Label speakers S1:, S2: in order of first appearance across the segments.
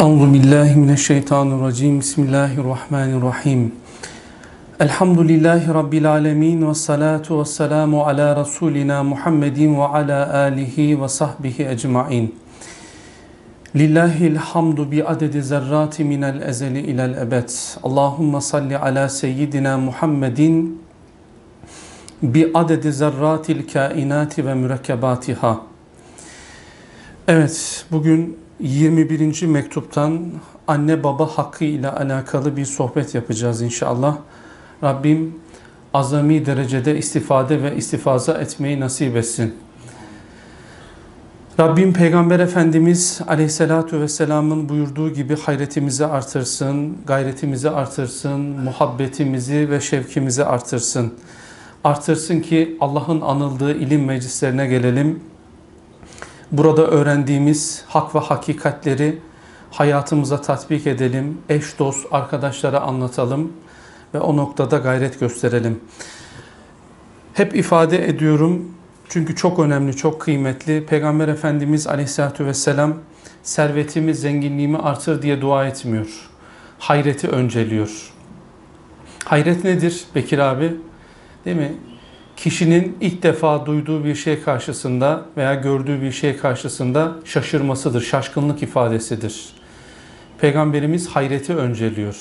S1: Euzu billahi mineşşeytanirracim. Bismillahirrahmanirrahim. Elhamdülillahi rabbil alamin ve salatu vesselamu ala rasulina Muhammedin ve ala alihi ve sahbihi ecmaîn. Lillahil hamdu bi adedi zerrati minel ezeli ilel ebed. Allahumme salli ala seyyidina Muhammedin bi adedi zerratil kainati ve mürekkebatiha. Evet, bugün 21. mektuptan anne baba hakkı ile alakalı bir sohbet yapacağız inşallah. Rabbim azami derecede istifade ve istifaza etmeyi nasip etsin. Rabbim Peygamber Efendimiz Aleyhisselatü Vesselam'ın buyurduğu gibi hayretimizi artırsın, gayretimizi artırsın, muhabbetimizi ve şevkimizi artırsın. Artırsın ki Allah'ın anıldığı ilim meclislerine gelelim, Burada öğrendiğimiz hak ve hakikatleri hayatımıza tatbik edelim, eş dost arkadaşlara anlatalım ve o noktada gayret gösterelim. Hep ifade ediyorum çünkü çok önemli, çok kıymetli. Peygamber Efendimiz Aleyhisselatü Vesselam servetimi, zenginliğimi artır diye dua etmiyor. Hayreti önceliyor. Hayret nedir Bekir abi? Değil mi? kişinin ilk defa duyduğu bir şey karşısında veya gördüğü bir şey karşısında şaşırmasıdır, şaşkınlık ifadesidir. Peygamberimiz hayreti önceliyor.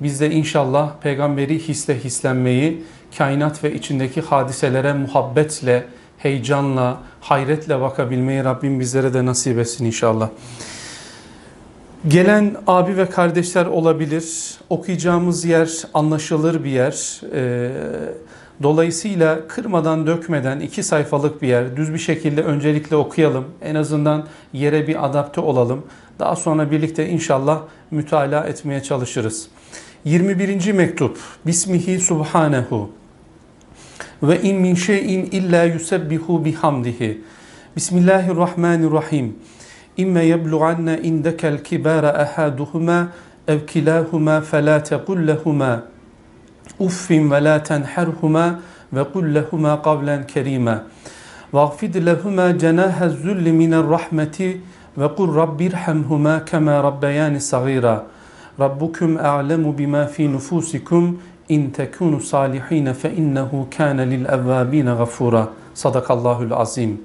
S1: Biz de inşallah peygamberi hisle hislenmeyi, kainat ve içindeki hadiselere muhabbetle, heyecanla, hayretle bakabilmeyi Rabbim bizlere de nasip etsin inşallah. Gelen abi ve kardeşler olabilir. Okuyacağımız yer anlaşılır bir yer. Ee, Dolayısıyla kırmadan dökmeden iki sayfalık bir yer düz bir şekilde öncelikle okuyalım. En azından yere bir adapte olalım. Daha sonra birlikte inşallah mütalaa etmeye çalışırız. 21. mektup Bismihi Subhanehu ve in min şeyin illa yusebbihu bihamdihi. Bismillahirrahmanirrahim. İmme yebluğanne indekel kibara ahaduhuma ev kilahuma fe la tequl lehuma.'' uffin ve la tenherhuma ve kul lehuma kavlen kerime. Vagfid lehuma cenahe zulli minel rahmeti ve kul Rabbir rabbirhamhuma kema rabbeyani sagira. Rabbukum a'lemu bima fi nufusikum in tekunu salihine fe innehu kâne lil evvâbine gafura. Sadakallahül azim.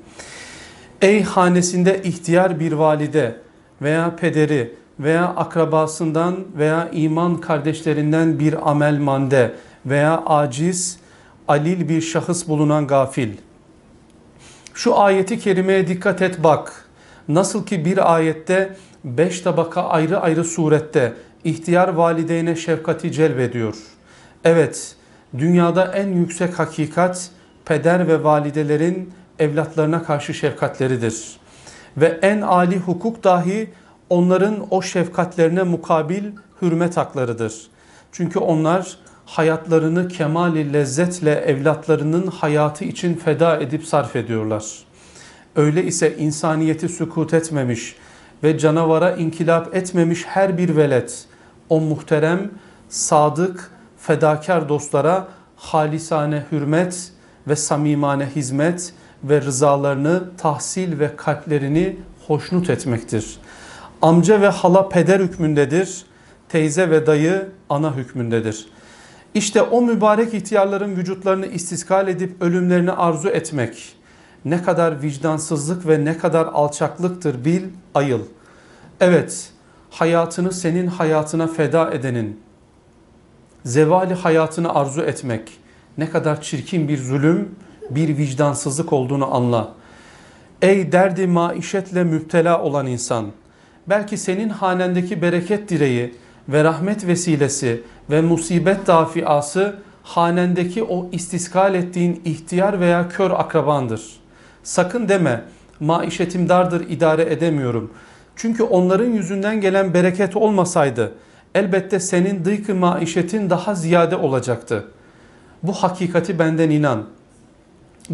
S1: Ey hanesinde ihtiyar bir valide veya pederi veya akrabasından veya iman kardeşlerinden bir amelmande veya aciz, alil bir şahıs bulunan gafil. Şu ayeti kerimeye dikkat et bak. Nasıl ki bir ayette beş tabaka ayrı ayrı surette ihtiyar valideyne şefkati celbediyor. Evet, dünyada en yüksek hakikat peder ve validelerin evlatlarına karşı şefkatleridir. Ve en âli hukuk dahi onların o şefkatlerine mukabil hürmet haklarıdır. Çünkü onlar hayatlarını kemali lezzetle evlatlarının hayatı için feda edip sarf ediyorlar. Öyle ise insaniyeti sükut etmemiş ve canavara inkilap etmemiş her bir velet, o muhterem, sadık, fedakar dostlara halisane hürmet ve samimane hizmet ve rızalarını tahsil ve kalplerini hoşnut etmektir.'' Amca ve hala peder hükmündedir. Teyze ve dayı ana hükmündedir. İşte o mübarek ihtiyarların vücutlarını istiskal edip ölümlerini arzu etmek ne kadar vicdansızlık ve ne kadar alçaklıktır bil, ayıl. Evet, hayatını senin hayatına feda edenin zevali hayatını arzu etmek ne kadar çirkin bir zulüm, bir vicdansızlık olduğunu anla. Ey derdi maişetle müptela olan insan, belki senin hanendeki bereket direği ve rahmet vesilesi ve musibet dafiası hanendeki o istiskal ettiğin ihtiyar veya kör akrabandır. Sakın deme maişetim dardır idare edemiyorum. Çünkü onların yüzünden gelen bereket olmasaydı elbette senin dıykı maişetin daha ziyade olacaktı. Bu hakikati benden inan.''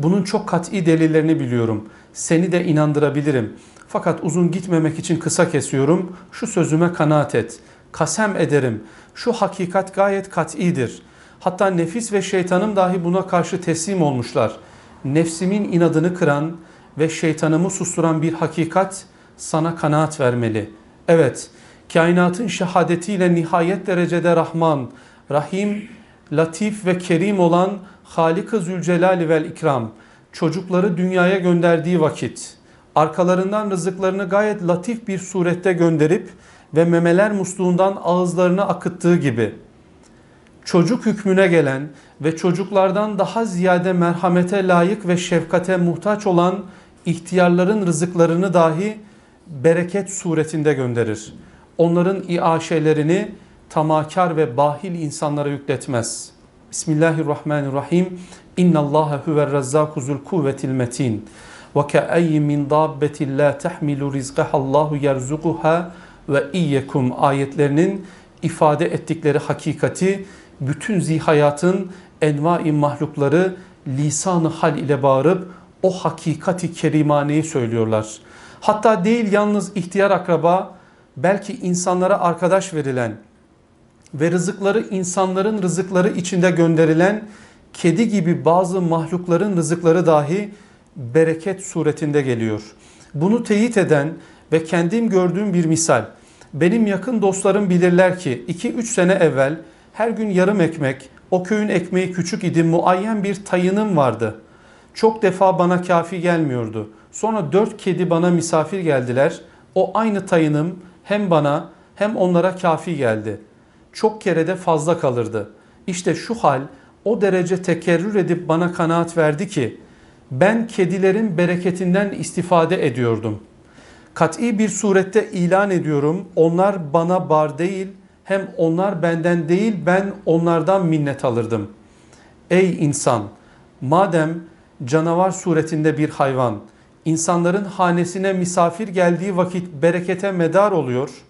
S1: Bunun çok kat'i delillerini biliyorum. Seni de inandırabilirim. Fakat uzun gitmemek için kısa kesiyorum. Şu sözüme kanaat et. Kasem ederim. Şu hakikat gayet kat'idir. Hatta nefis ve şeytanım dahi buna karşı teslim olmuşlar. Nefsimin inadını kıran ve şeytanımı susturan bir hakikat sana kanaat vermeli. Evet, kainatın şehadetiyle nihayet derecede Rahman, Rahim, Latif ve Kerim olan Halika Zülcelali vel İkram çocukları dünyaya gönderdiği vakit arkalarından rızıklarını gayet latif bir surette gönderip ve memeler musluğundan ağızlarına akıttığı gibi çocuk hükmüne gelen ve çocuklardan daha ziyade merhamete layık ve şefkate muhtaç olan ihtiyarların rızıklarını dahi bereket suretinde gönderir. Onların iaşelerini tamakar ve bahil insanlara yükletmez.'' Bismillahirrahmanirrahim. İnna Allaha huver razzaku zul kuvvetil metin. Ve ke'ayyin min dabbetin la tahmilu Allahu yerzukuha ve iyyekum ayetlerinin ifade ettikleri hakikati bütün zihayatın envai mahlukları lisanı hal ile bağırıp o hakikati kerimaneyi söylüyorlar. Hatta değil yalnız ihtiyar akraba belki insanlara arkadaş verilen ve rızıkları insanların rızıkları içinde gönderilen kedi gibi bazı mahlukların rızıkları dahi bereket suretinde geliyor. Bunu teyit eden ve kendim gördüğüm bir misal. Benim yakın dostlarım bilirler ki 2-3 sene evvel her gün yarım ekmek, o köyün ekmeği küçük idi muayyen bir tayınım vardı. Çok defa bana kafi gelmiyordu. Sonra dört kedi bana misafir geldiler. O aynı tayınım hem bana hem onlara kafi geldi çok kere de fazla kalırdı. İşte şu hal o derece tekerrür edip bana kanaat verdi ki ben kedilerin bereketinden istifade ediyordum. Kat'i bir surette ilan ediyorum onlar bana bar değil hem onlar benden değil ben onlardan minnet alırdım. Ey insan madem canavar suretinde bir hayvan insanların hanesine misafir geldiği vakit berekete medar oluyor.''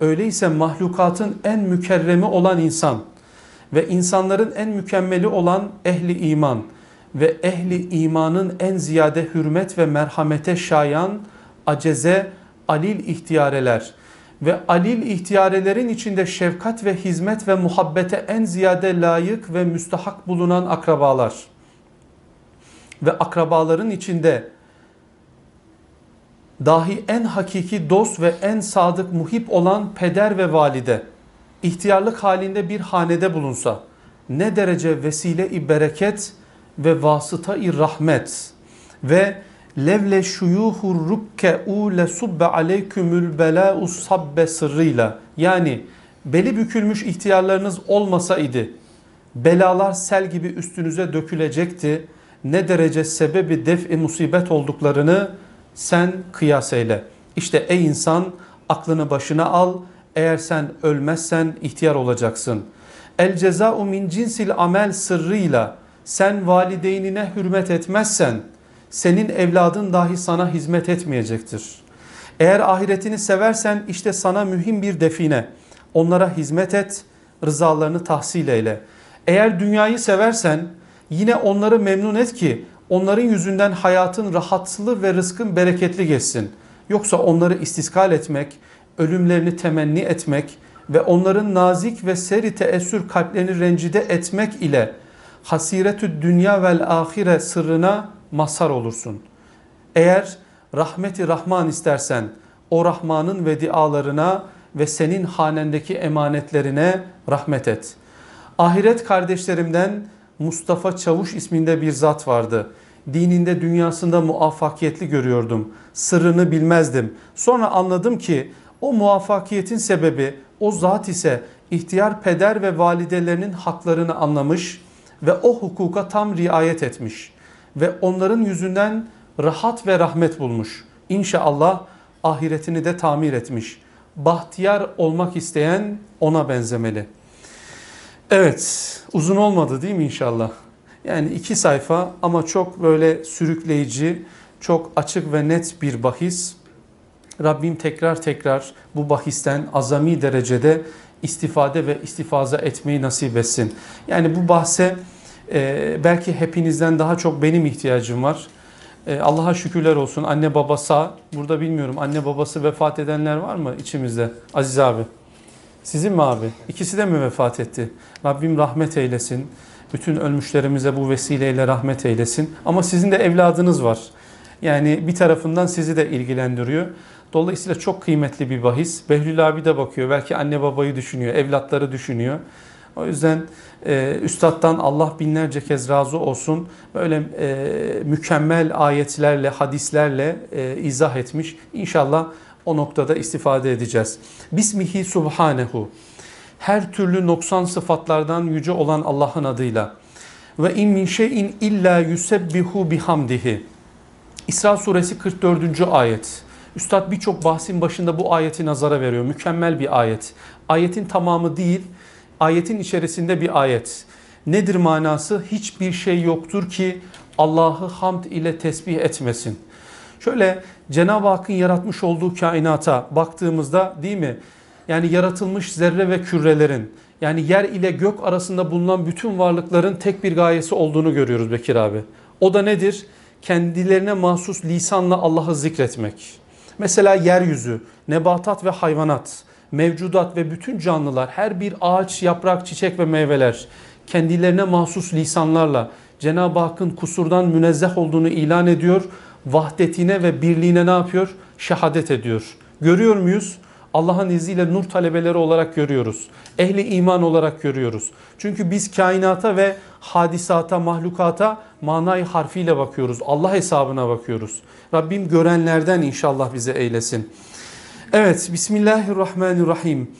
S1: Öyleyse mahlukatın en mükerremi olan insan ve insanların en mükemmeli olan ehli iman ve ehli imanın en ziyade hürmet ve merhamete şayan aceze alil ihtiyareler ve alil ihtiyarelerin içinde şefkat ve hizmet ve muhabbete en ziyade layık ve müstahak bulunan akrabalar ve akrabaların içinde dahi en hakiki dost ve en sadık muhip olan peder ve valide ihtiyarlık halinde bir hanede bulunsa ne derece vesile-i bereket ve vasıta-i rahmet ve levle şuyuhur rubke u le subbe aleykümül belâ'u sabbe sırrıyla yani beli bükülmüş ihtiyarlarınız olmasaydı belalar sel gibi üstünüze dökülecekti. Ne derece sebebi def-i musibet olduklarını sen kıyas eyle. İşte ey insan aklını başına al. Eğer sen ölmezsen ihtiyar olacaksın. El ceza'u min cinsil amel sırrıyla sen valideynine hürmet etmezsen senin evladın dahi sana hizmet etmeyecektir. Eğer ahiretini seversen işte sana mühim bir define. Onlara hizmet et, rızalarını tahsil eyle. Eğer dünyayı seversen yine onları memnun et ki Onların yüzünden hayatın rahatlı ve rızkın bereketli geçsin. Yoksa onları istiskal etmek, ölümlerini temenni etmek ve onların nazik ve seri teessür kalplerini rencide etmek ile hasiretü dünya vel ahire sırrına masar olursun. Eğer rahmeti rahman istersen o rahmanın vedialarına ve senin hanendeki emanetlerine rahmet et. Ahiret kardeşlerimden Mustafa Çavuş isminde bir zat vardı. Dininde dünyasında muvaffakiyetli görüyordum. Sırrını bilmezdim. Sonra anladım ki o muvaffakiyetin sebebi o zat ise ihtiyar peder ve validelerinin haklarını anlamış ve o hukuka tam riayet etmiş ve onların yüzünden rahat ve rahmet bulmuş. İnşallah ahiretini de tamir etmiş. Bahtiyar olmak isteyen ona benzemeli.'' Evet, uzun olmadı değil mi inşallah? Yani iki sayfa ama çok böyle sürükleyici, çok açık ve net bir bahis. Rabbim tekrar tekrar bu bahisten azami derecede istifade ve istifaza etmeyi nasip etsin. Yani bu bahse e, belki hepinizden daha çok benim ihtiyacım var. E, Allah'a şükürler olsun anne babasa, burada bilmiyorum anne babası vefat edenler var mı içimizde Aziz abi? Sizin mi abi? İkisi de mi vefat etti? Rabbim rahmet eylesin. Bütün ölmüşlerimize bu vesileyle rahmet eylesin. Ama sizin de evladınız var. Yani bir tarafından sizi de ilgilendiriyor. Dolayısıyla çok kıymetli bir bahis. Behlül abi de bakıyor. Belki anne babayı düşünüyor, evlatları düşünüyor. O yüzden e, Üstad'dan Allah binlerce kez razı olsun. Böyle e, mükemmel ayetlerle, hadislerle e, izah etmiş. İnşallah o noktada istifade edeceğiz. Bismihi subhanehu. Her türlü noksan sıfatlardan yüce olan Allah'ın adıyla. Ve in min şeyin illa yusebbihu bihamdihi. İsra suresi 44. ayet. Üstad birçok bahsin başında bu ayeti nazara veriyor. Mükemmel bir ayet. Ayetin tamamı değil, ayetin içerisinde bir ayet. Nedir manası? Hiçbir şey yoktur ki Allah'ı hamd ile tesbih etmesin. Şöyle Cenab-ı Hakk'ın yaratmış olduğu kainata baktığımızda değil mi? Yani yaratılmış zerre ve kürelerin yani yer ile gök arasında bulunan bütün varlıkların tek bir gayesi olduğunu görüyoruz Bekir abi. O da nedir? Kendilerine mahsus lisanla Allah'ı zikretmek. Mesela yeryüzü, nebatat ve hayvanat, mevcudat ve bütün canlılar, her bir ağaç, yaprak, çiçek ve meyveler kendilerine mahsus lisanlarla Cenab-ı Hakk'ın kusurdan münezzeh olduğunu ilan ediyor vahdetine ve birliğine ne yapıyor? Şehadet ediyor. Görüyor muyuz? Allah'ın izniyle nur talebeleri olarak görüyoruz. Ehli iman olarak görüyoruz. Çünkü biz kainata ve hadisata, mahlukata manayı harfiyle bakıyoruz. Allah hesabına bakıyoruz. Rabbim görenlerden inşallah bize eylesin. Evet, Bismillahirrahmanirrahim.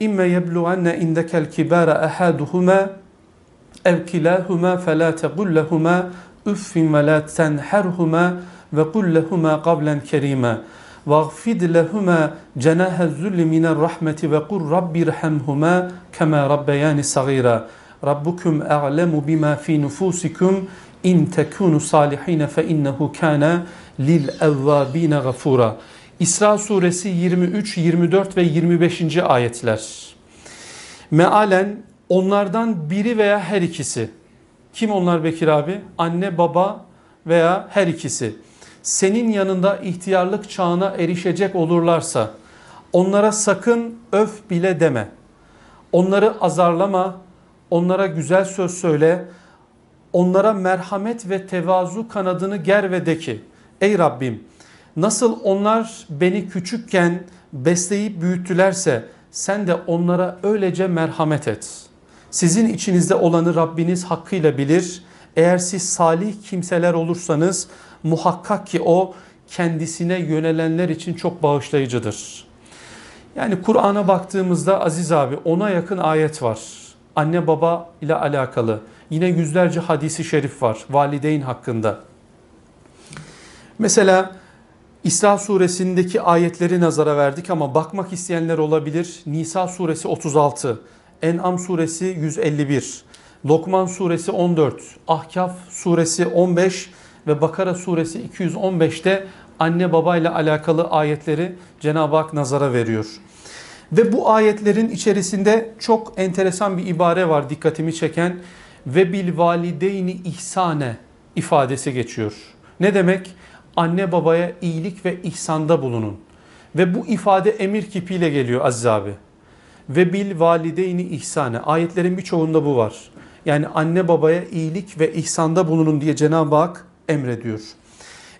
S1: İmme yebluğenne indekel kibara ahaduhuma ev kilahuma fe la tegul lehuma üffin ve la tenherhuma ve kul lehuma kavlen kerima واغفد لهما جناح الذل من الرحمة وقل رب ارحمهما كما ربياني صغيرا ربكم أعلم بما في نفوسكم إن تكونوا صالحين kana lil للأوابين غفورا İsra suresi 23, 24 ve 25. ayetler. Mealen onlardan biri veya her ikisi. Kim onlar Bekir abi? Anne, baba veya her ikisi senin yanında ihtiyarlık çağına erişecek olurlarsa onlara sakın öf bile deme. Onları azarlama, onlara güzel söz söyle, onlara merhamet ve tevazu kanadını ger ve de ki ey Rabbim nasıl onlar beni küçükken besleyip büyüttülerse sen de onlara öylece merhamet et. Sizin içinizde olanı Rabbiniz hakkıyla bilir. Eğer siz salih kimseler olursanız muhakkak ki o kendisine yönelenler için çok bağışlayıcıdır. Yani Kur'an'a baktığımızda Aziz abi ona yakın ayet var. Anne baba ile alakalı. Yine yüzlerce hadisi şerif var valideyn hakkında. Mesela İsra suresindeki ayetleri nazara verdik ama bakmak isteyenler olabilir. Nisa suresi 36, En'am suresi 151, Lokman suresi 14, Ahkaf suresi 15 ve Bakara suresi 215'te anne babayla alakalı ayetleri Cenab-ı Hak nazara veriyor. Ve bu ayetlerin içerisinde çok enteresan bir ibare var dikkatimi çeken ve bil valideyni ihsane ifadesi geçiyor. Ne demek? Anne babaya iyilik ve ihsanda bulunun. Ve bu ifade emir kipiyle geliyor Aziz abi. Ve bil valideyni ihsane. Ayetlerin birçoğunda bu var. Yani anne babaya iyilik ve ihsanda bulunun diye Cenab-ı Hak emrediyor.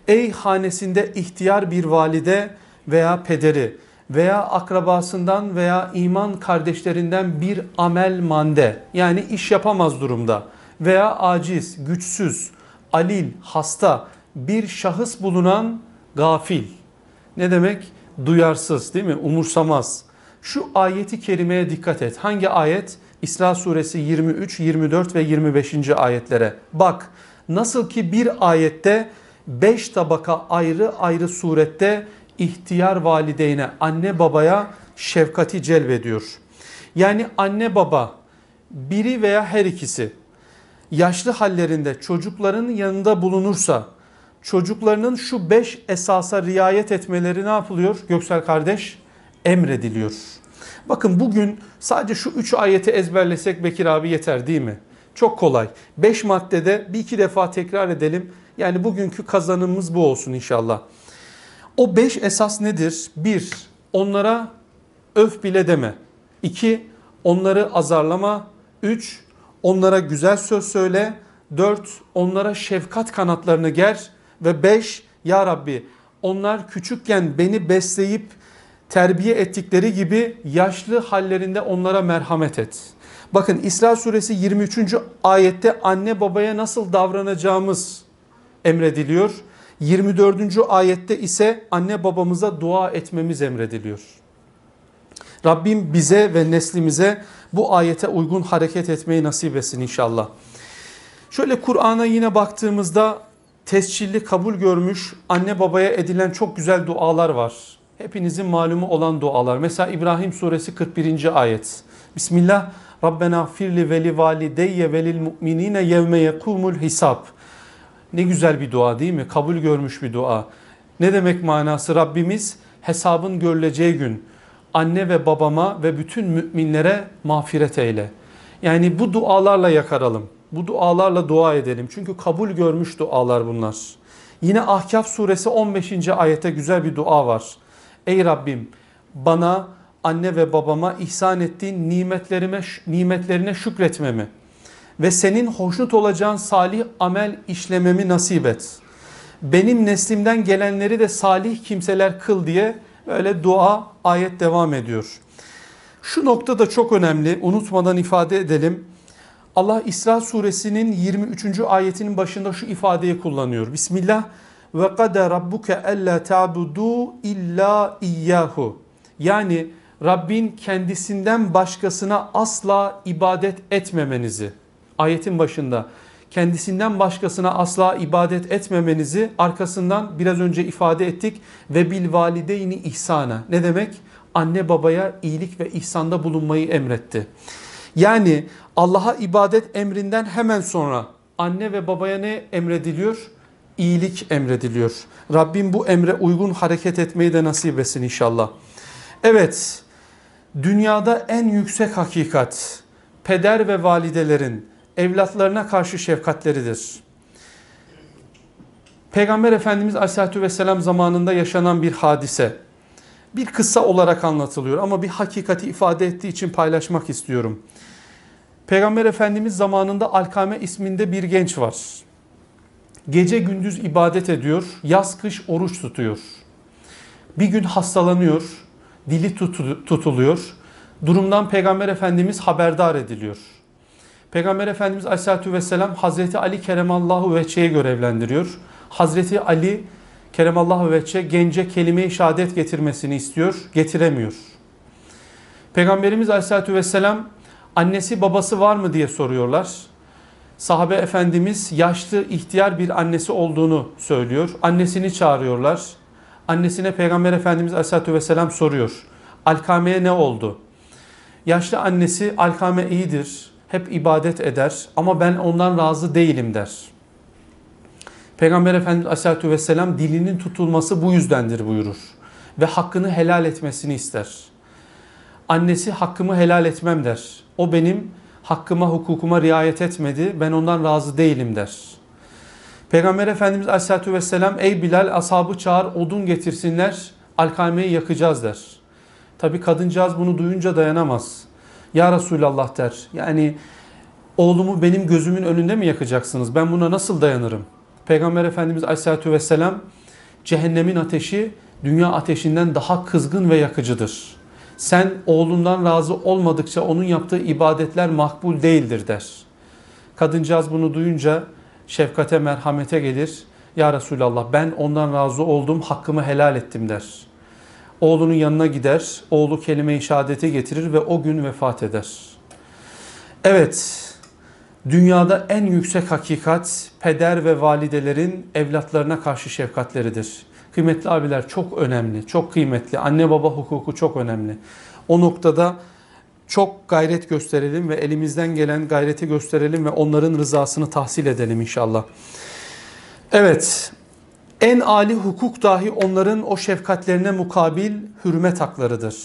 S1: Ey hanesinde ihtiyar bir valide veya pederi veya akrabasından veya iman kardeşlerinden bir amel mande yani iş yapamaz durumda veya aciz, güçsüz, alil, hasta bir şahıs bulunan gafil. Ne demek? Duyarsız değil mi? Umursamaz. Şu ayeti kerimeye dikkat et. Hangi ayet? İsra suresi 23, 24 ve 25. ayetlere. Bak Nasıl ki bir ayette beş tabaka ayrı ayrı surette ihtiyar valideyne anne babaya şefkati celbediyor. Yani anne baba biri veya her ikisi yaşlı hallerinde çocukların yanında bulunursa çocuklarının şu beş esasa riayet etmeleri ne yapılıyor? Göksel kardeş emrediliyor. Bakın bugün sadece şu üç ayeti ezberlesek Bekir abi yeter değil mi? Çok kolay. 5 maddede bir iki defa tekrar edelim. Yani bugünkü kazanımımız bu olsun inşallah. O 5 esas nedir? 1. Onlara öf bile deme. 2. Onları azarlama. 3. Onlara güzel söz söyle. 4. Onlara şefkat kanatlarını ger. Ve 5. Ya Rabbi onlar küçükken beni besleyip terbiye ettikleri gibi yaşlı hallerinde onlara merhamet et.'' Bakın İsra suresi 23. ayette anne babaya nasıl davranacağımız emrediliyor. 24. ayette ise anne babamıza dua etmemiz emrediliyor. Rabbim bize ve neslimize bu ayete uygun hareket etmeyi nasip etsin inşallah. Şöyle Kur'an'a yine baktığımızda tescilli kabul görmüş anne babaya edilen çok güzel dualar var. Hepinizin malumu olan dualar. Mesela İbrahim suresi 41. ayet. Bismillah. Rabbena firli veli valideyye velil mu'minine yevme yekumul hisab. Ne güzel bir dua değil mi? Kabul görmüş bir dua. Ne demek manası? Rabbimiz hesabın görüleceği gün anne ve babama ve bütün müminlere mağfiret eyle. Yani bu dualarla yakaralım. Bu dualarla dua edelim. Çünkü kabul görmüş dualar bunlar. Yine Ahkaf suresi 15. ayete güzel bir dua var. Ey Rabbim bana anne ve babama ihsan ettiğin nimetlerime, nimetlerine şükretmemi ve senin hoşnut olacağın salih amel işlememi nasip et. Benim neslimden gelenleri de salih kimseler kıl diye böyle dua ayet devam ediyor. Şu nokta da çok önemli unutmadan ifade edelim. Allah İsra suresinin 23. ayetinin başında şu ifadeyi kullanıyor. Bismillah ve kade rabbuke alla ta'budu illa iyyahu. Yani Rabbin kendisinden başkasına asla ibadet etmemenizi ayetin başında kendisinden başkasına asla ibadet etmemenizi arkasından biraz önce ifade ettik ve bil valideyni ihsana. Ne demek? Anne babaya iyilik ve ihsanda bulunmayı emretti. Yani Allah'a ibadet emrinden hemen sonra anne ve babaya ne emrediliyor? İyilik emrediliyor. Rabbim bu emre uygun hareket etmeyi de nasip etsin inşallah. Evet dünyada en yüksek hakikat peder ve validelerin evlatlarına karşı şefkatleridir. Peygamber Efendimiz Aleyhisselatü Vesselam zamanında yaşanan bir hadise. Bir kısa olarak anlatılıyor ama bir hakikati ifade ettiği için paylaşmak istiyorum. Peygamber Efendimiz zamanında Alkame isminde bir genç var. Gece gündüz ibadet ediyor, yaz kış oruç tutuyor. Bir gün hastalanıyor, dili tutuluyor. Durumdan Peygamber Efendimiz haberdar ediliyor. Peygamber Efendimiz Aleyhisselatü Vesselam Hazreti Ali Keremallahu Veçe'ye görevlendiriyor. Hazreti Ali Keremallahu Veçe gence kelime-i şehadet getirmesini istiyor, getiremiyor. Peygamberimiz Aleyhisselatü Vesselam annesi babası var mı diye soruyorlar. Sahabe Efendimiz yaşlı ihtiyar bir annesi olduğunu söylüyor. Annesini çağırıyorlar. Annesine Peygamber Efendimiz Aleyhisselatü Vesselam soruyor. Alkame'ye ne oldu? Yaşlı annesi Alkame iyidir, hep ibadet eder ama ben ondan razı değilim der. Peygamber Efendimiz Aleyhisselatü Vesselam dilinin tutulması bu yüzdendir buyurur. Ve hakkını helal etmesini ister. Annesi hakkımı helal etmem der. O benim hakkıma hukukuma riayet etmedi ben ondan razı değilim der.'' Peygamber Efendimiz Aleyhisselatü Vesselam ey Bilal ashabı çağır odun getirsinler alkameyi yakacağız der. Tabi kadıncağız bunu duyunca dayanamaz. Ya Resulallah der. Yani oğlumu benim gözümün önünde mi yakacaksınız? Ben buna nasıl dayanırım? Peygamber Efendimiz Aleyhisselatü Vesselam cehennemin ateşi dünya ateşinden daha kızgın ve yakıcıdır. Sen oğlundan razı olmadıkça onun yaptığı ibadetler makbul değildir der. Kadıncağız bunu duyunca şefkate, merhamete gelir. Ya Resulallah ben ondan razı oldum, hakkımı helal ettim der. Oğlunun yanına gider, oğlu kelime-i şehadeti getirir ve o gün vefat eder. Evet, dünyada en yüksek hakikat peder ve validelerin evlatlarına karşı şefkatleridir. Kıymetli abiler çok önemli, çok kıymetli. Anne baba hukuku çok önemli. O noktada çok gayret gösterelim ve elimizden gelen gayreti gösterelim ve onların rızasını tahsil edelim inşallah. Evet, en âli hukuk dahi onların o şefkatlerine mukabil hürmet haklarıdır.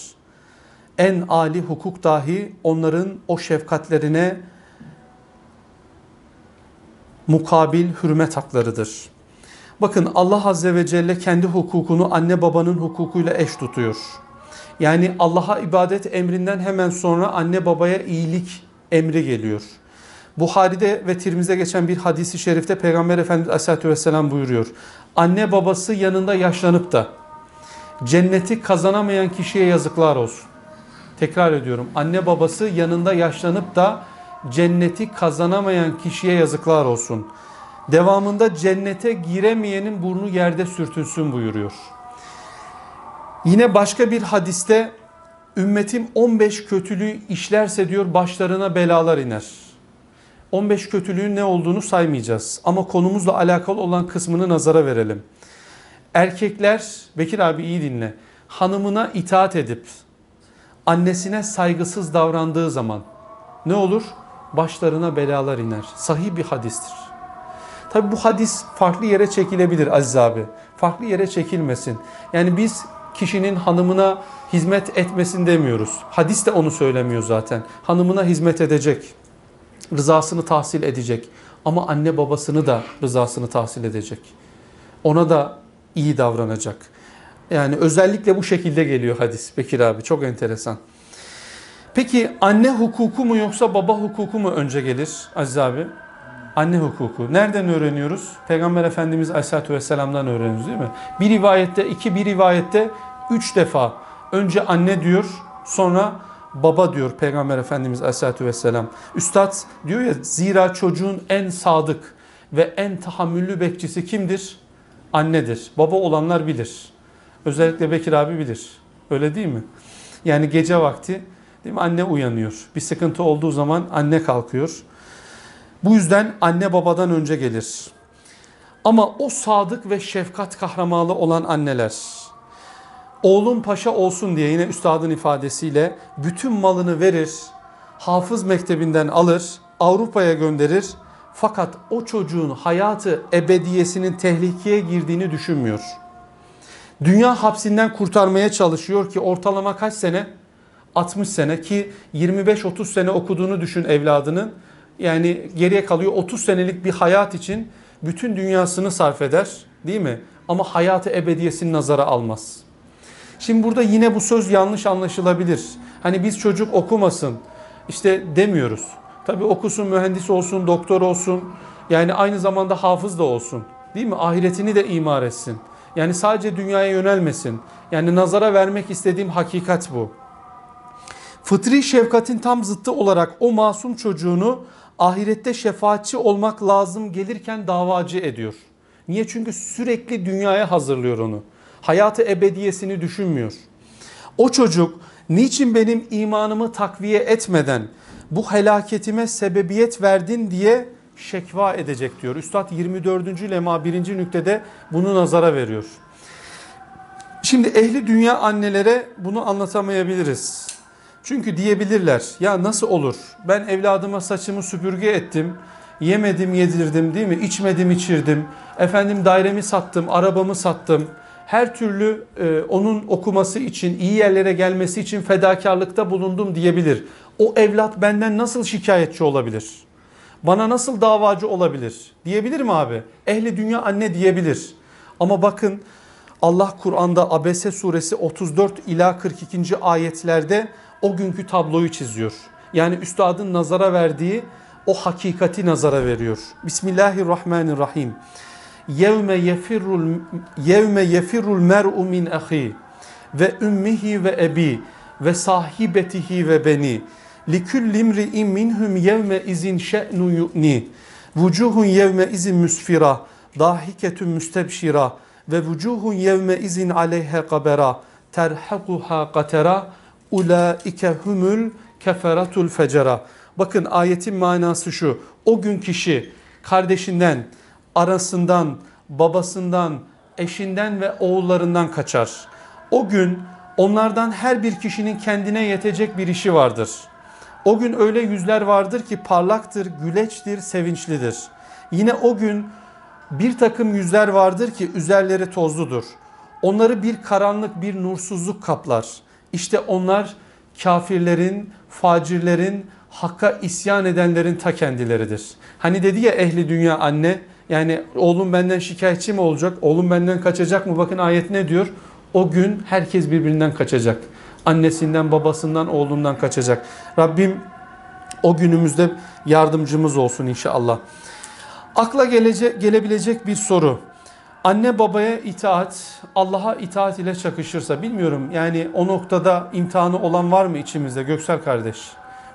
S1: En âli hukuk dahi onların o şefkatlerine mukabil hürmet haklarıdır. Bakın Allah Azze ve Celle kendi hukukunu anne babanın hukukuyla eş tutuyor. Yani Allah'a ibadet emrinden hemen sonra anne babaya iyilik emri geliyor. Buhari'de ve Tirmiz'de geçen bir hadisi şerifte Peygamber Efendimiz Aleyhisselatü Vesselam buyuruyor. Anne babası yanında yaşlanıp da cenneti kazanamayan kişiye yazıklar olsun. Tekrar ediyorum. Anne babası yanında yaşlanıp da cenneti kazanamayan kişiye yazıklar olsun. Devamında cennete giremeyenin burnu yerde sürtünsün buyuruyor. Yine başka bir hadiste ümmetim 15 kötülüğü işlerse diyor başlarına belalar iner. 15 kötülüğün ne olduğunu saymayacağız ama konumuzla alakalı olan kısmını nazara verelim. Erkekler, Bekir abi iyi dinle, hanımına itaat edip annesine saygısız davrandığı zaman ne olur? Başlarına belalar iner. Sahih bir hadistir. Tabi bu hadis farklı yere çekilebilir Aziz abi. Farklı yere çekilmesin. Yani biz kişinin hanımına hizmet etmesin demiyoruz. Hadis de onu söylemiyor zaten. Hanımına hizmet edecek, rızasını tahsil edecek ama anne babasını da rızasını tahsil edecek. Ona da iyi davranacak. Yani özellikle bu şekilde geliyor hadis Bekir abi çok enteresan. Peki anne hukuku mu yoksa baba hukuku mu önce gelir Aziz abi? Anne hukuku. Nereden öğreniyoruz? Peygamber Efendimiz Aleyhisselatü Vesselam'dan öğreniyoruz değil mi? Bir rivayette, iki bir rivayette üç defa önce anne diyor, sonra baba diyor Peygamber Efendimiz Aleyhisselatü Vesselam. Üstad diyor ya zira çocuğun en sadık ve en tahammüllü bekçisi kimdir? Annedir. Baba olanlar bilir. Özellikle Bekir abi bilir. Öyle değil mi? Yani gece vakti değil mi? anne uyanıyor. Bir sıkıntı olduğu zaman anne kalkıyor. Bu yüzden anne babadan önce gelir. Ama o sadık ve şefkat kahramanı olan anneler oğlum paşa olsun diye yine üstadın ifadesiyle bütün malını verir, hafız mektebinden alır, Avrupa'ya gönderir fakat o çocuğun hayatı ebediyesinin tehlikeye girdiğini düşünmüyor. Dünya hapsinden kurtarmaya çalışıyor ki ortalama kaç sene? 60 sene ki 25-30 sene okuduğunu düşün evladının. Yani geriye kalıyor 30 senelik bir hayat için bütün dünyasını sarf eder değil mi? Ama hayatı ebediyesini nazara almaz. Şimdi burada yine bu söz yanlış anlaşılabilir. Hani biz çocuk okumasın işte demiyoruz. Tabi okusun mühendis olsun doktor olsun yani aynı zamanda hafız da olsun değil mi? Ahiretini de imar etsin. Yani sadece dünyaya yönelmesin. Yani nazara vermek istediğim hakikat bu. Fıtri şefkatin tam zıttı olarak o masum çocuğunu ahirette şefaatçi olmak lazım gelirken davacı ediyor. Niye? Çünkü sürekli dünyaya hazırlıyor onu. Hayatı ebediyesini düşünmüyor. O çocuk niçin benim imanımı takviye etmeden bu helaketime sebebiyet verdin diye şekva edecek diyor. Üstad 24. lema 1. nüktede bunu nazara veriyor. Şimdi ehli dünya annelere bunu anlatamayabiliriz. Çünkü diyebilirler ya nasıl olur ben evladıma saçımı süpürge ettim yemedim yedirdim değil mi içmedim içirdim efendim dairemi sattım arabamı sattım her türlü e, onun okuması için iyi yerlere gelmesi için fedakarlıkta bulundum diyebilir. O evlat benden nasıl şikayetçi olabilir? Bana nasıl davacı olabilir? Diyebilir mi abi? Ehli dünya anne diyebilir. Ama bakın Allah Kur'an'da Abese suresi 34 ila 42. ayetlerde o günkü tabloyu çiziyor. Yani üstadın nazara verdiği o hakikati nazara veriyor. Bismillahirrahmanirrahim. Yevme yefirrul yevme yefirrul mer'u min ahi ve ummihi ve ebi ve sahibetihi ve beni. Likülli imri'in minhum yevme izin şe'nu yu'ni. Vucuhun yevme izin müsfira, dahiketun müstebşira ve vucuhun yevme izin aleyhe kabera, terhaquha katera ulaike humul keferatul fecera. Bakın ayetin manası şu. O gün kişi kardeşinden, arasından, babasından, eşinden ve oğullarından kaçar. O gün onlardan her bir kişinin kendine yetecek bir işi vardır. O gün öyle yüzler vardır ki parlaktır, güleçtir, sevinçlidir. Yine o gün bir takım yüzler vardır ki üzerleri tozludur. Onları bir karanlık, bir nursuzluk kaplar.'' İşte onlar kafirlerin, facirlerin, hakka isyan edenlerin ta kendileridir. Hani dedi ya ehli dünya anne yani oğlum benden şikayetçi mi olacak? Oğlum benden kaçacak mı? Bakın ayet ne diyor? O gün herkes birbirinden kaçacak. Annesinden, babasından, oğlundan kaçacak. Rabbim o günümüzde yardımcımız olsun inşallah. Akla gelece, gelebilecek bir soru anne babaya itaat, Allah'a itaat ile çakışırsa bilmiyorum yani o noktada imtihanı olan var mı içimizde Göksel kardeş?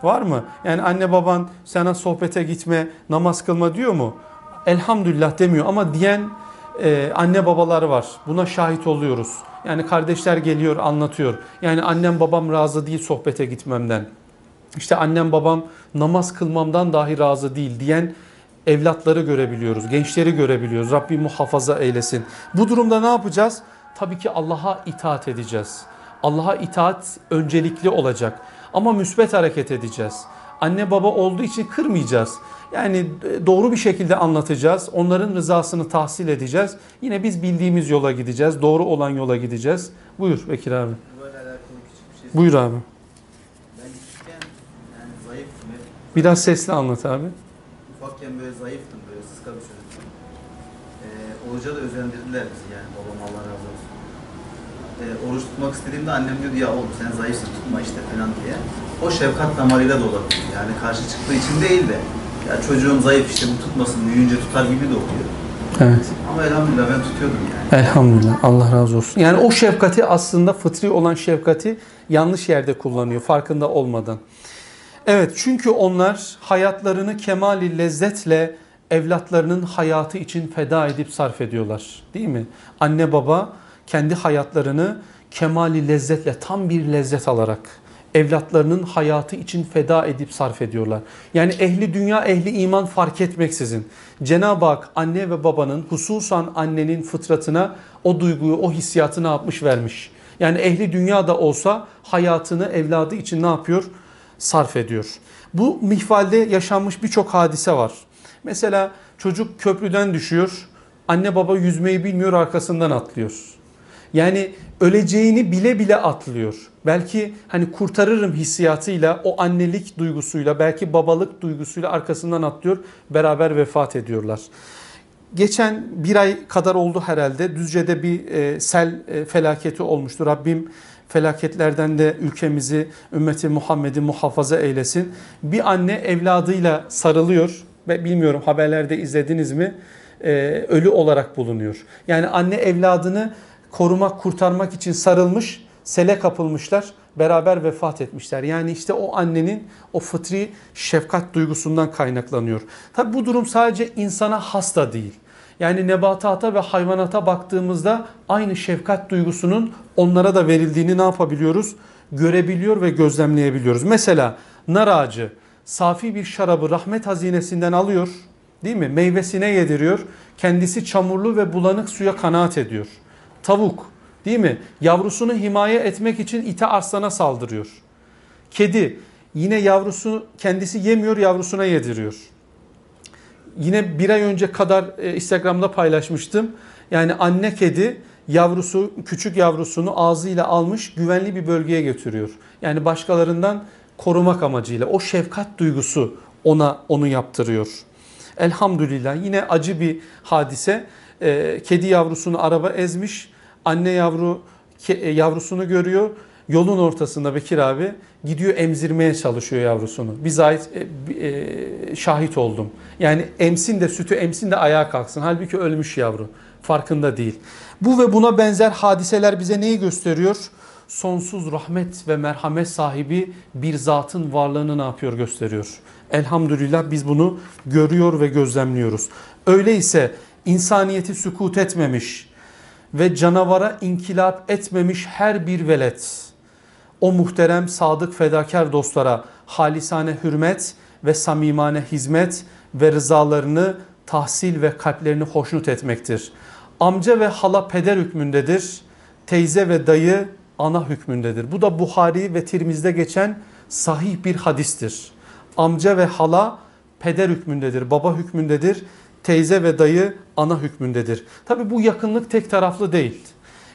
S1: Var mı? Yani anne baban sana sohbete gitme, namaz kılma diyor mu? Elhamdülillah demiyor ama diyen e, anne babalar var. Buna şahit oluyoruz. Yani kardeşler geliyor anlatıyor. Yani annem babam razı değil sohbete gitmemden. İşte annem babam namaz kılmamdan dahi razı değil diyen evlatları görebiliyoruz, gençleri görebiliyoruz. Rabbim muhafaza eylesin. Bu durumda ne yapacağız? Tabii ki Allah'a itaat edeceğiz. Allah'a itaat öncelikli olacak. Ama müsbet hareket edeceğiz. Anne baba olduğu için kırmayacağız. Yani e, doğru bir şekilde anlatacağız. Onların rızasını tahsil edeceğiz. Yine biz bildiğimiz yola gideceğiz. Doğru olan yola gideceğiz. Buyur Bekir abi. Buyur abi. Biraz sesli anlat abi ufakken böyle zayıftım böyle sıska bir çocuktum. Ee, oruca da özendirdiler bizi yani babam Allah razı olsun. Ee, oruç tutmak istediğimde annem diyordu ya oğlum sen zayıfsın tutma işte falan diye. O şefkat damarıyla doladı yani karşı çıktığı için değil de ya çocuğum zayıf işte bu tutmasın büyüyünce tutar gibi de oluyor. Evet. Ama elhamdülillah ben tutuyordum yani. Elhamdülillah. Allah razı olsun. Yani o şefkati aslında fıtri olan şefkati yanlış yerde kullanıyor farkında olmadan. Evet çünkü onlar hayatlarını kemali lezzetle evlatlarının hayatı için feda edip sarf ediyorlar. Değil mi? Anne baba kendi hayatlarını kemali lezzetle tam bir lezzet alarak evlatlarının hayatı için feda edip sarf ediyorlar. Yani ehli dünya ehli iman fark etmeksizin Cenab-ı Hak anne ve babanın hususan annenin fıtratına o duyguyu o hissiyatını ne yapmış vermiş. Yani ehli dünya da olsa hayatını evladı için ne yapıyor? sarf ediyor. Bu mihvalde yaşanmış birçok hadise var. Mesela çocuk köprüden düşüyor, anne baba yüzmeyi bilmiyor arkasından atlıyor. Yani öleceğini bile bile atlıyor. Belki hani kurtarırım hissiyatıyla, o annelik duygusuyla, belki babalık duygusuyla arkasından atlıyor. Beraber vefat ediyorlar. Geçen bir ay kadar oldu herhalde Düzce'de bir e, sel e, felaketi olmuştu. Rabbim felaketlerden de ülkemizi, ümmeti Muhammed'i muhafaza eylesin. Bir anne evladıyla sarılıyor ve bilmiyorum haberlerde izlediniz mi e, ölü olarak bulunuyor. Yani anne evladını korumak, kurtarmak için sarılmış, sele kapılmışlar, beraber vefat etmişler. Yani işte o annenin o fıtri şefkat duygusundan kaynaklanıyor. Tabi bu durum sadece insana hasta değil. Yani nebatata ve hayvanata baktığımızda aynı şefkat duygusunun onlara da verildiğini ne yapabiliyoruz? Görebiliyor ve gözlemleyebiliyoruz. Mesela nar ağacı safi bir şarabı rahmet hazinesinden alıyor değil mi? Meyvesine yediriyor. Kendisi çamurlu ve bulanık suya kanaat ediyor. Tavuk değil mi? Yavrusunu himaye etmek için ite arslana saldırıyor. Kedi yine yavrusu kendisi yemiyor yavrusuna yediriyor yine bir ay önce kadar e, Instagram'da paylaşmıştım. Yani anne kedi yavrusu, küçük yavrusunu ağzıyla almış güvenli bir bölgeye götürüyor. Yani başkalarından korumak amacıyla o şefkat duygusu ona onu yaptırıyor. Elhamdülillah yine acı bir hadise. E, kedi yavrusunu araba ezmiş. Anne yavru e, yavrusunu görüyor Yolun ortasında Bekir abi gidiyor emzirmeye çalışıyor yavrusunu. Bizzat e, e, şahit oldum. Yani emsin de sütü emsin de ayağa kalksın. Halbuki ölmüş yavru. Farkında değil. Bu ve buna benzer hadiseler bize neyi gösteriyor? Sonsuz rahmet ve merhamet sahibi bir zatın varlığını ne yapıyor gösteriyor. Elhamdülillah biz bunu görüyor ve gözlemliyoruz. Öyleyse insaniyeti sükut etmemiş ve canavara inkilap etmemiş her bir velet o muhterem, sadık, fedakar dostlara halisane hürmet ve samimane hizmet ve rızalarını tahsil ve kalplerini hoşnut etmektir. Amca ve hala peder hükmündedir. Teyze ve dayı ana hükmündedir. Bu da Buhari ve Tirmiz'de geçen sahih bir hadistir. Amca ve hala peder hükmündedir, baba hükmündedir. Teyze ve dayı ana hükmündedir. Tabi bu yakınlık tek taraflı değil.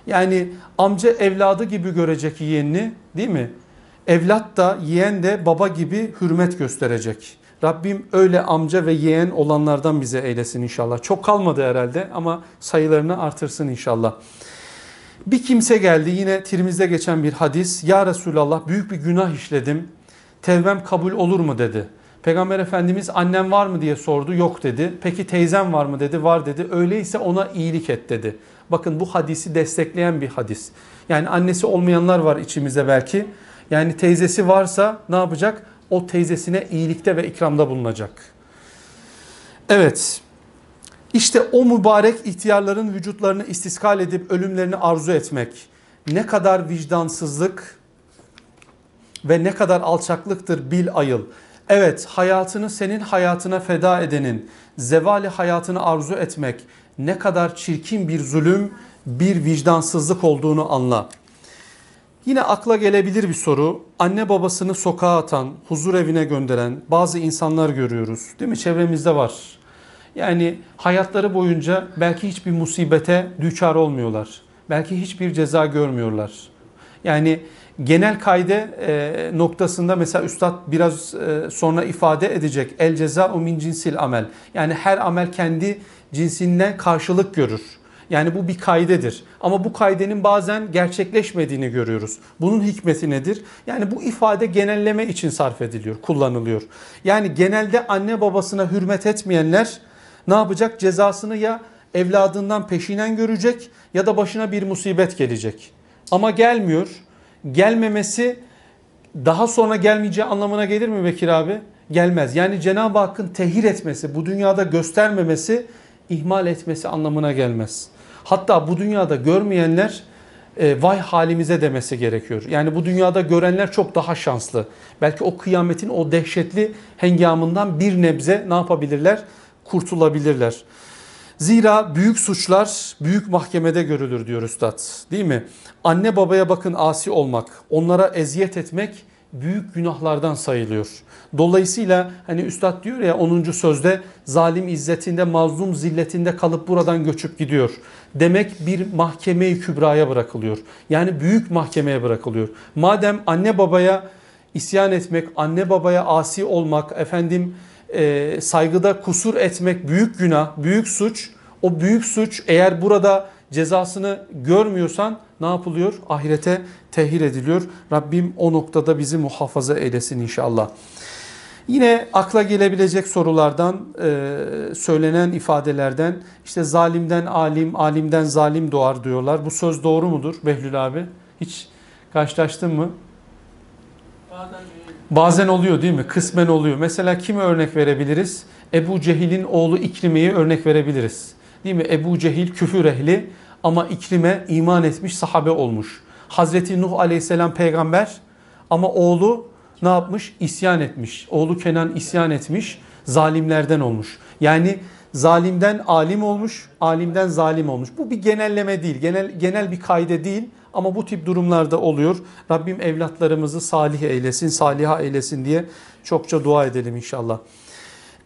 S1: Yani amca evladı gibi görecek yeğenini değil mi? Evlat da yeğen de baba gibi hürmet gösterecek. Rabbim öyle amca ve yeğen olanlardan bize eylesin inşallah. Çok kalmadı herhalde ama sayılarını artırsın inşallah. Bir kimse geldi yine Tirmiz'de geçen bir hadis. Ya Resulallah büyük bir günah işledim. Tevbem kabul olur mu dedi. Peygamber Efendimiz annem var mı diye sordu. Yok dedi. Peki teyzem var mı dedi. Var dedi. Öyleyse ona iyilik et dedi. Bakın bu hadisi destekleyen bir hadis. Yani annesi olmayanlar var içimize belki. Yani teyzesi varsa ne yapacak? O teyzesine iyilikte ve ikramda bulunacak. Evet. İşte o mübarek ihtiyarların vücutlarını istiskal edip ölümlerini arzu etmek ne kadar vicdansızlık ve ne kadar alçaklıktır bil ayıl. Evet hayatını senin hayatına feda edenin zevali hayatını arzu etmek ne kadar çirkin bir zulüm, bir vicdansızlık olduğunu anla. Yine akla gelebilir bir soru. Anne babasını sokağa atan, huzur evine gönderen bazı insanlar görüyoruz. Değil mi? Çevremizde var. Yani hayatları boyunca belki hiçbir musibete düçar olmuyorlar. Belki hiçbir ceza görmüyorlar. Yani genel kayde e, noktasında mesela üstad biraz e, sonra ifade edecek. El ceza o min cinsil amel. Yani her amel kendi cinsinden karşılık görür. Yani bu bir kaydedir. Ama bu kaydenin bazen gerçekleşmediğini görüyoruz. Bunun hikmeti nedir? Yani bu ifade genelleme için sarf ediliyor, kullanılıyor. Yani genelde anne babasına hürmet etmeyenler ne yapacak? Cezasını ya evladından peşinen görecek ya da başına bir musibet gelecek. Ama gelmiyor. Gelmemesi daha sonra gelmeyeceği anlamına gelir mi Bekir abi? Gelmez. Yani Cenab-ı Hakk'ın tehir etmesi, bu dünyada göstermemesi ihmal etmesi anlamına gelmez. Hatta bu dünyada görmeyenler e, vay halimize demesi gerekiyor. Yani bu dünyada görenler çok daha şanslı. Belki o kıyametin o dehşetli hengamından bir nebze ne yapabilirler? Kurtulabilirler. Zira büyük suçlar büyük mahkemede görülür diyor üstad. Değil mi? Anne babaya bakın asi olmak, onlara eziyet etmek büyük günahlardan sayılıyor. Dolayısıyla hani üstad diyor ya 10. sözde zalim izzetinde mazlum zilletinde kalıp buradan göçüp gidiyor. Demek bir mahkeme kübraya bırakılıyor. Yani büyük mahkemeye bırakılıyor. Madem anne babaya isyan etmek, anne babaya asi olmak, efendim e, saygıda kusur etmek büyük günah, büyük suç. O büyük suç eğer burada cezasını görmüyorsan ne yapılıyor? Ahirete tehir ediliyor. Rabbim o noktada bizi muhafaza eylesin inşallah. Yine akla gelebilecek sorulardan, e, söylenen ifadelerden işte zalimden alim, alimden zalim doğar diyorlar. Bu söz doğru mudur Behlül abi? Hiç karşılaştın mı? Bazen, oluyor değil mi? Kısmen oluyor. Mesela kimi örnek verebiliriz? Ebu Cehil'in oğlu İkrime'yi örnek verebiliriz. Değil mi? Ebu Cehil küfür ehli ama iklime iman etmiş sahabe olmuş. Hazreti Nuh aleyhisselam peygamber ama oğlu ne yapmış? İsyan etmiş. Oğlu Kenan isyan etmiş. Zalimlerden olmuş. Yani zalimden alim olmuş, alimden zalim olmuş. Bu bir genelleme değil, genel, genel bir kaide değil ama bu tip durumlarda oluyor. Rabbim evlatlarımızı salih eylesin, saliha eylesin diye çokça dua edelim inşallah.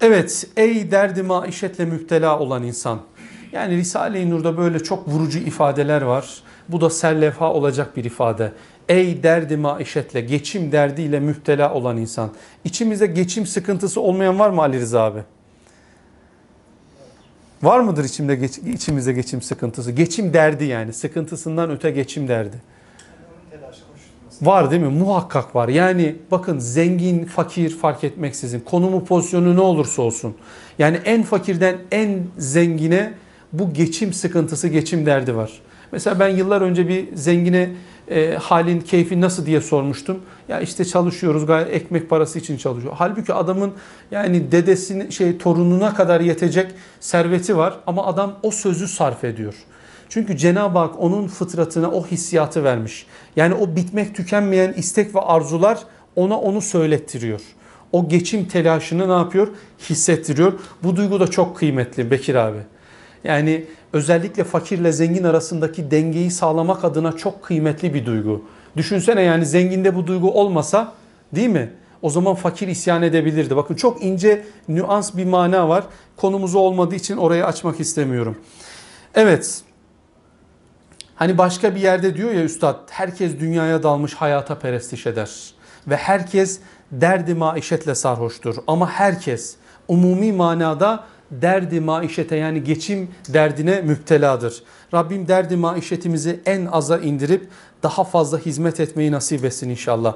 S1: Evet, ey derdima işetle müptela olan insan. Yani Risale-i Nur'da böyle çok vurucu ifadeler var. Bu da serlevha olacak bir ifade. Ey derdi maişetle, geçim derdiyle müptela olan insan. İçimizde geçim sıkıntısı olmayan var mı Ali Rıza abi? Var mıdır içimde geç, içimizde geçim sıkıntısı? Geçim derdi yani. Sıkıntısından öte geçim derdi. Var değil mi? Muhakkak var. Yani bakın zengin, fakir fark etmeksizin. Konumu, pozisyonu ne olursa olsun. Yani en fakirden en zengine bu geçim sıkıntısı, geçim derdi var. Mesela ben yıllar önce bir zengine e, halin, keyfi nasıl diye sormuştum. Ya işte çalışıyoruz, gayet ekmek parası için çalışıyor. Halbuki adamın yani dedesini, şey torununa kadar yetecek serveti var ama adam o sözü sarf ediyor. Çünkü Cenab-ı Hak onun fıtratına o hissiyatı vermiş. Yani o bitmek tükenmeyen istek ve arzular ona onu söylettiriyor. O geçim telaşını ne yapıyor? Hissettiriyor. Bu duygu da çok kıymetli Bekir abi. Yani özellikle fakirle zengin arasındaki dengeyi sağlamak adına çok kıymetli bir duygu. Düşünsene yani zenginde bu duygu olmasa değil mi? O zaman fakir isyan edebilirdi. Bakın çok ince nüans bir mana var. Konumuz olmadığı için orayı açmak istemiyorum. Evet. Hani başka bir yerde diyor ya üstad herkes dünyaya dalmış hayata perestiş eder. Ve herkes derdi maişetle sarhoştur. Ama herkes umumi manada derdi maişete yani geçim derdine müpteladır. Rabbim derdi maişetimizi en aza indirip daha fazla hizmet etmeyi nasip etsin inşallah.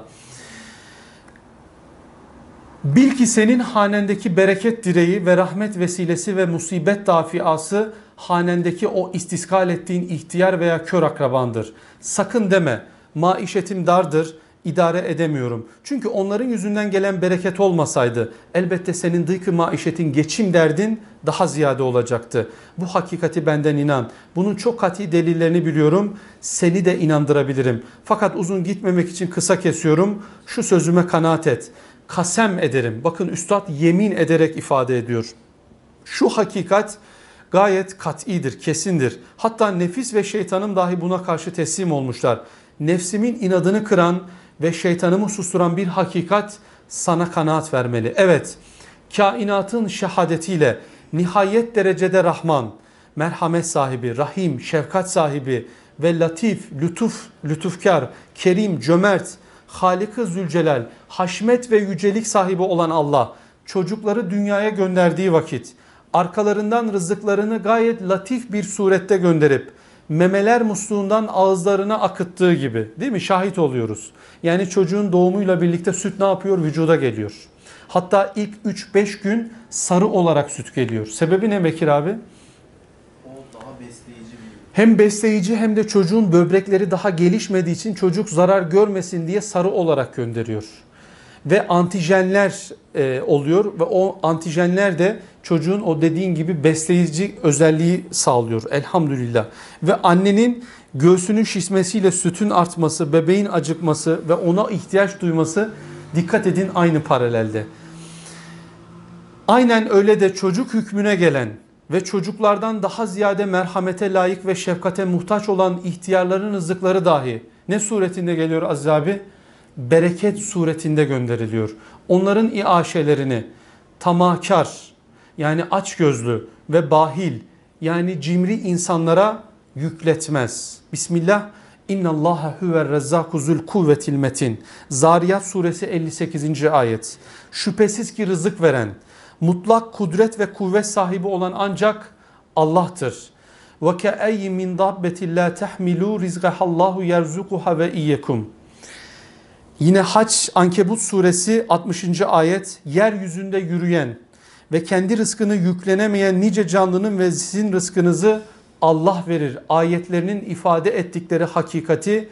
S1: Bil ki senin hanendeki bereket direği ve rahmet vesilesi ve musibet dafiası hanendeki o istiskal ettiğin ihtiyar veya kör akrabandır. Sakın deme maişetim dardır, idare edemiyorum. Çünkü onların yüzünden gelen bereket olmasaydı elbette senin dıykı maişetin geçim derdin daha ziyade olacaktı. Bu hakikati benden inan. Bunun çok kati delillerini biliyorum. Seni de inandırabilirim. Fakat uzun gitmemek için kısa kesiyorum. Şu sözüme kanaat et. Kasem ederim. Bakın üstad yemin ederek ifade ediyor. Şu hakikat gayet kat'idir, kesindir. Hatta nefis ve şeytanım dahi buna karşı teslim olmuşlar. Nefsimin inadını kıran, ve şeytanımı susturan bir hakikat sana kanaat vermeli. Evet kainatın şehadetiyle nihayet derecede Rahman, merhamet sahibi, rahim, şefkat sahibi ve latif, lütuf, lütufkar, kerim, cömert, Halık-ı Zülcelal, haşmet ve yücelik sahibi olan Allah çocukları dünyaya gönderdiği vakit arkalarından rızıklarını gayet latif bir surette gönderip memeler musluğundan ağızlarına akıttığı gibi değil mi? Şahit oluyoruz. Yani çocuğun doğumuyla birlikte süt ne yapıyor? Vücuda geliyor. Hatta ilk 3-5 gün sarı olarak süt geliyor. Sebebi ne Bekir abi? hem besleyici hem de çocuğun böbrekleri daha gelişmediği için çocuk zarar görmesin diye sarı olarak gönderiyor ve antijenler e, oluyor ve o antijenler de çocuğun o dediğin gibi besleyici özelliği sağlıyor elhamdülillah. Ve annenin göğsünün şişmesiyle sütün artması, bebeğin acıkması ve ona ihtiyaç duyması dikkat edin aynı paralelde. Aynen öyle de çocuk hükmüne gelen ve çocuklardan daha ziyade merhamete layık ve şefkate muhtaç olan ihtiyarların rızıkları dahi ne suretinde geliyor Aziz abi? bereket suretinde gönderiliyor. Onların iaşelerini tamakar yani açgözlü ve bahil yani cimri insanlara yükletmez. Bismillah. İnna Allaha huver rezzaku kuvvetil metin. Zariyat suresi 58. ayet. Şüphesiz ki rızık veren, mutlak kudret ve kuvvet sahibi olan ancak Allah'tır. Ve ke min dabbetin la tahmilu Allahu yerzukuha ve iyyekum. Yine Haç Ankebut suresi 60. ayet yeryüzünde yürüyen ve kendi rızkını yüklenemeyen nice canlının ve sizin rızkınızı Allah verir. Ayetlerinin ifade ettikleri hakikati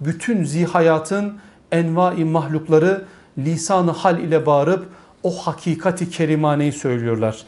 S1: bütün zihayatın envai mahlukları lisanı hal ile bağırıp o hakikati kerimaneyi söylüyorlar.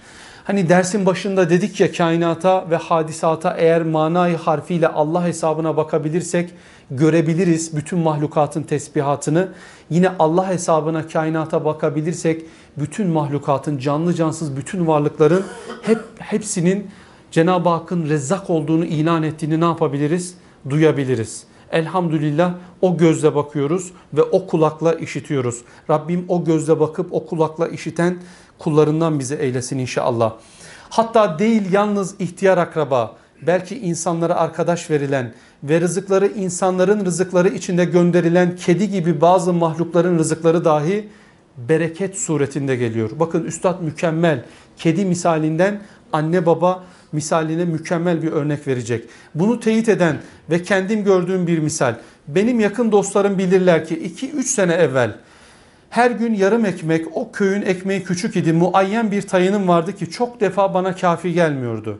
S1: Hani dersin başında dedik ya kainata ve hadisata eğer manayı harfiyle Allah hesabına bakabilirsek görebiliriz bütün mahlukatın tesbihatını. Yine Allah hesabına kainata bakabilirsek bütün mahlukatın canlı cansız bütün varlıkların hep hepsinin Cenab-ı Hakk'ın rezzak olduğunu ilan ettiğini ne yapabiliriz? Duyabiliriz. Elhamdülillah o gözle bakıyoruz ve o kulakla işitiyoruz. Rabbim o gözle bakıp o kulakla işiten kullarından bizi eylesin inşallah. Hatta değil yalnız ihtiyar akraba, belki insanlara arkadaş verilen ve rızıkları insanların rızıkları içinde gönderilen kedi gibi bazı mahlukların rızıkları dahi bereket suretinde geliyor. Bakın üstad mükemmel kedi misalinden anne baba misaline mükemmel bir örnek verecek. Bunu teyit eden ve kendim gördüğüm bir misal. Benim yakın dostlarım bilirler ki 2-3 sene evvel her gün yarım ekmek o köyün ekmeği küçük idi muayyen bir tayınım vardı ki çok defa bana kafi gelmiyordu.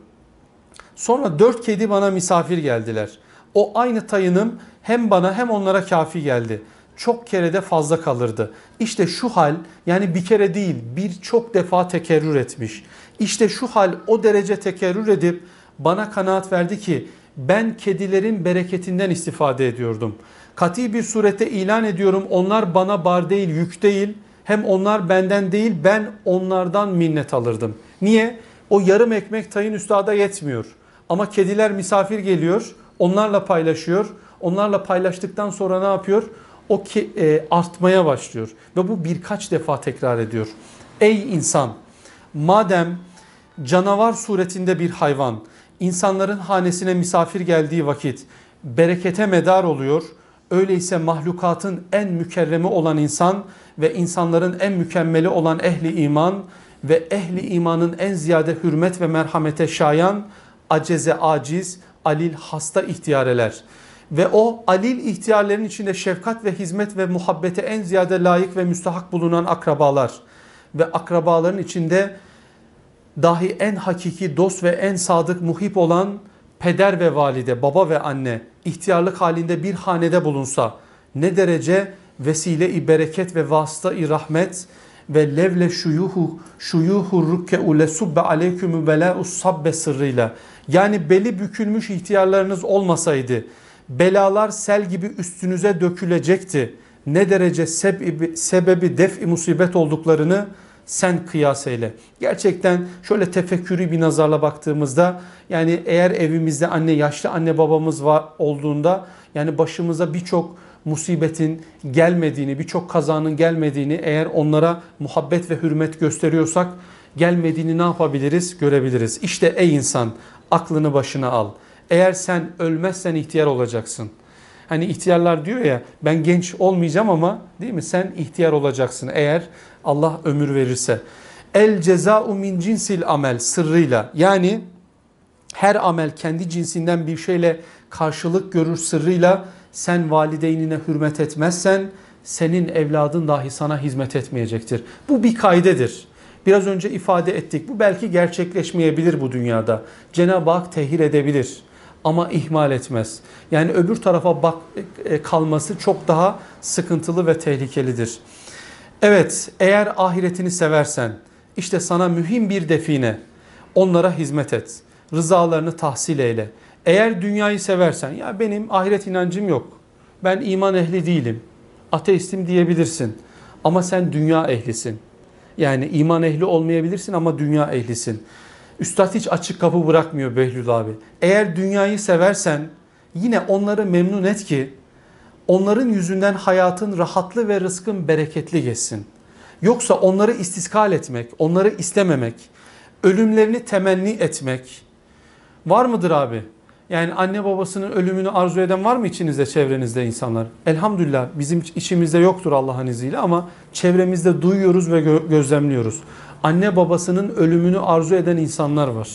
S1: Sonra dört kedi bana misafir geldiler. O aynı tayınım hem bana hem onlara kafi geldi. Çok kere de fazla kalırdı. İşte şu hal yani bir kere değil bir çok defa tekerrür etmiş. İşte şu hal o derece tekerrür edip bana kanaat verdi ki ben kedilerin bereketinden istifade ediyordum.'' kati bir surete ilan ediyorum onlar bana bar değil yük değil hem onlar benden değil ben onlardan minnet alırdım. Niye? O yarım ekmek tayın üstada yetmiyor. Ama kediler misafir geliyor onlarla paylaşıyor. Onlarla paylaştıktan sonra ne yapıyor? O ki, e, artmaya başlıyor ve bu birkaç defa tekrar ediyor. Ey insan madem canavar suretinde bir hayvan insanların hanesine misafir geldiği vakit berekete medar oluyor.'' Öyleyse mahlukatın en mükerremi olan insan ve insanların en mükemmeli olan ehli iman ve ehli imanın en ziyade hürmet ve merhamete şayan aceze aciz, alil hasta ihtiyareler ve o alil ihtiyarların içinde şefkat ve hizmet ve muhabbete en ziyade layık ve müstahak bulunan akrabalar ve akrabaların içinde dahi en hakiki dost ve en sadık muhip olan peder ve valide, baba ve anne ihtiyarlık halinde bir hanede bulunsa ne derece vesile-i bereket ve vasıta-i rahmet ve levle şuyuhu şuyuhu rükke'u lesubbe aleykümü belâ'u sabbe sırrıyla yani beli bükülmüş ihtiyarlarınız olmasaydı belalar sel gibi üstünüze dökülecekti. Ne derece sebebi, sebebi def-i musibet olduklarını sen kıyas eyle. Gerçekten şöyle tefekkürü bir nazarla baktığımızda yani eğer evimizde anne yaşlı anne babamız var olduğunda yani başımıza birçok musibetin gelmediğini, birçok kazanın gelmediğini eğer onlara muhabbet ve hürmet gösteriyorsak gelmediğini ne yapabiliriz? Görebiliriz. İşte ey insan aklını başına al. Eğer sen ölmezsen ihtiyar olacaksın. Hani ihtiyarlar diyor ya ben genç olmayacağım ama değil mi sen ihtiyar olacaksın eğer Allah ömür verirse. El ceza'u min cinsil amel sırrıyla yani her amel kendi cinsinden bir şeyle karşılık görür sırrıyla sen valideynine hürmet etmezsen senin evladın dahi sana hizmet etmeyecektir. Bu bir kaydedir. Biraz önce ifade ettik. Bu belki gerçekleşmeyebilir bu dünyada. Cenab-ı Hak tehir edebilir ama ihmal etmez. Yani öbür tarafa bak e, kalması çok daha sıkıntılı ve tehlikelidir. Evet eğer ahiretini seversen işte sana mühim bir define onlara hizmet et. Rızalarını tahsil eyle. Eğer dünyayı seversen ya benim ahiret inancım yok. Ben iman ehli değilim. Ateistim diyebilirsin. Ama sen dünya ehlisin. Yani iman ehli olmayabilirsin ama dünya ehlisin. Üstad hiç açık kapı bırakmıyor Behlül abi. Eğer dünyayı seversen yine onları memnun et ki Onların yüzünden hayatın rahatlı ve rızkın bereketli geçsin. Yoksa onları istiskal etmek, onları istememek, ölümlerini temenni etmek var mıdır abi? Yani anne babasının ölümünü arzu eden var mı içinizde, çevrenizde insanlar? Elhamdülillah bizim içimizde yoktur Allah'ın izniyle ama çevremizde duyuyoruz ve gö gözlemliyoruz. Anne babasının ölümünü arzu eden insanlar var.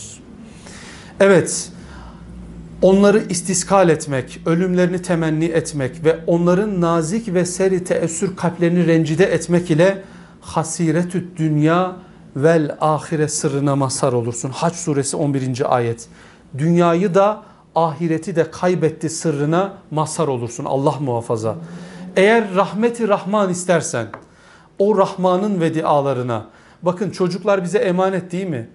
S1: Evet, Onları istiskal etmek, ölümlerini temenni etmek ve onların nazik ve seri teessür kalplerini rencide etmek ile hasiretü dünya vel ahire sırrına masar olursun. Haç suresi 11. ayet. Dünyayı da ahireti de kaybetti sırrına masar olursun. Allah muhafaza. Eğer rahmeti rahman istersen o rahmanın vedialarına bakın çocuklar bize emanet değil mi?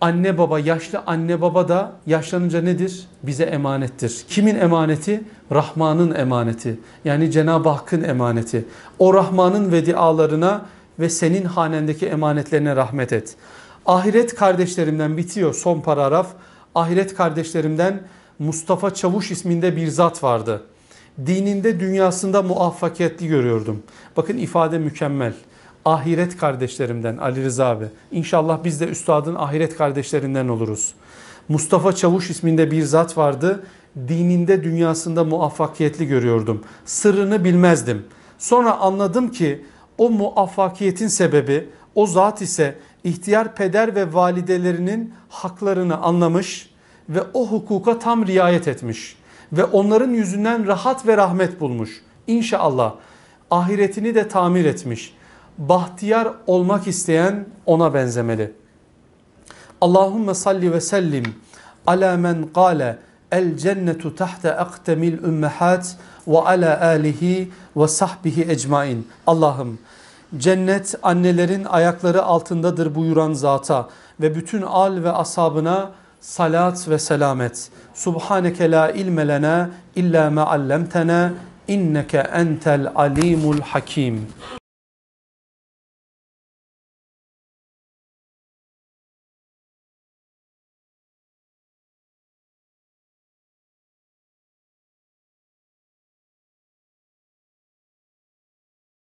S1: anne baba, yaşlı anne baba da yaşlanınca nedir? Bize emanettir. Kimin emaneti? Rahman'ın emaneti. Yani Cenab-ı Hakk'ın emaneti. O Rahman'ın vedialarına ve senin hanendeki emanetlerine rahmet et. Ahiret kardeşlerimden bitiyor son paragraf. Ahiret kardeşlerimden Mustafa Çavuş isminde bir zat vardı. Dininde dünyasında muvaffakiyetli görüyordum. Bakın ifade mükemmel ahiret kardeşlerimden Ali Rıza abi. İnşallah biz de üstadın ahiret kardeşlerinden oluruz. Mustafa Çavuş isminde bir zat vardı. Dininde dünyasında muvaffakiyetli görüyordum. Sırrını bilmezdim. Sonra anladım ki o muvaffakiyetin sebebi o zat ise ihtiyar peder ve validelerinin haklarını anlamış ve o hukuka tam riayet etmiş ve onların yüzünden rahat ve rahmet bulmuş. İnşallah ahiretini de tamir etmiş bahtiyar olmak isteyen ona benzemeli. Allahumme salli ve sellim ala men kâle el cennetu tahte aktemil ümmehat ve ala alihi ve sahbihi ecmain. Allah'ım cennet annelerin ayakları altındadır buyuran zata ve bütün al ve asabına salat ve selamet. Subhaneke la ilme lena illa ma allamtana inneke entel alimul hakim.